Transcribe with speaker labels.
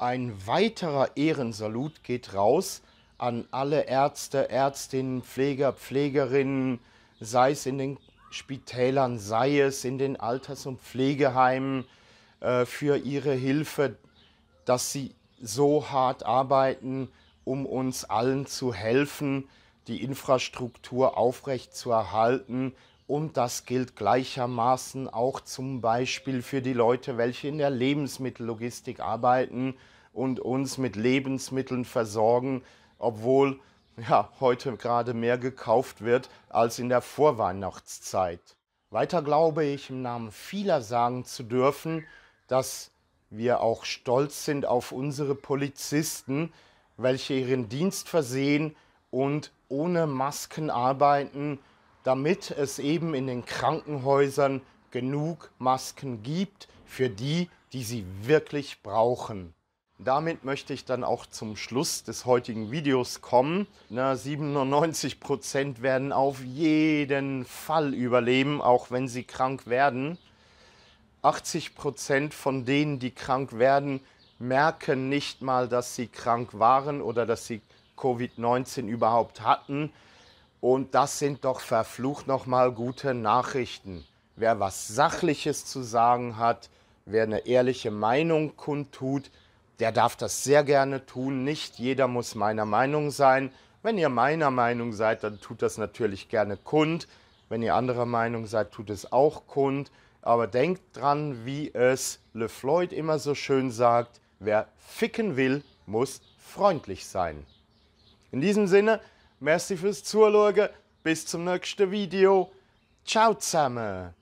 Speaker 1: Ein weiterer Ehrensalut geht raus an alle Ärzte, Ärztinnen, Pfleger, Pflegerinnen, sei es in den Spitälern, sei es in den Alters- und Pflegeheimen, äh, für ihre Hilfe, dass sie so hart arbeiten, um uns allen zu helfen, die Infrastruktur aufrechtzuerhalten und das gilt gleichermaßen auch zum Beispiel für die Leute, welche in der Lebensmittellogistik arbeiten und uns mit Lebensmitteln versorgen, obwohl ja, heute gerade mehr gekauft wird als in der Vorweihnachtszeit. Weiter glaube ich, im Namen vieler sagen zu dürfen, dass wir auch stolz sind auf unsere Polizisten, welche ihren Dienst versehen und ohne Masken arbeiten damit es eben in den Krankenhäusern genug Masken gibt für die, die sie wirklich brauchen. Damit möchte ich dann auch zum Schluss des heutigen Videos kommen. Na, 97% werden auf jeden Fall überleben, auch wenn sie krank werden. 80% von denen, die krank werden, merken nicht mal, dass sie krank waren oder dass sie Covid-19 überhaupt hatten. Und das sind doch verflucht nochmal gute Nachrichten. Wer was Sachliches zu sagen hat, wer eine ehrliche Meinung kundtut, der darf das sehr gerne tun. Nicht jeder muss meiner Meinung sein. Wenn ihr meiner Meinung seid, dann tut das natürlich gerne kund. Wenn ihr anderer Meinung seid, tut es auch kund. Aber denkt dran, wie es Le Floyd immer so schön sagt, wer ficken will, muss freundlich sein. In diesem Sinne, Merci fürs Zuschauen. Bis zum nächsten Video. Ciao zusammen.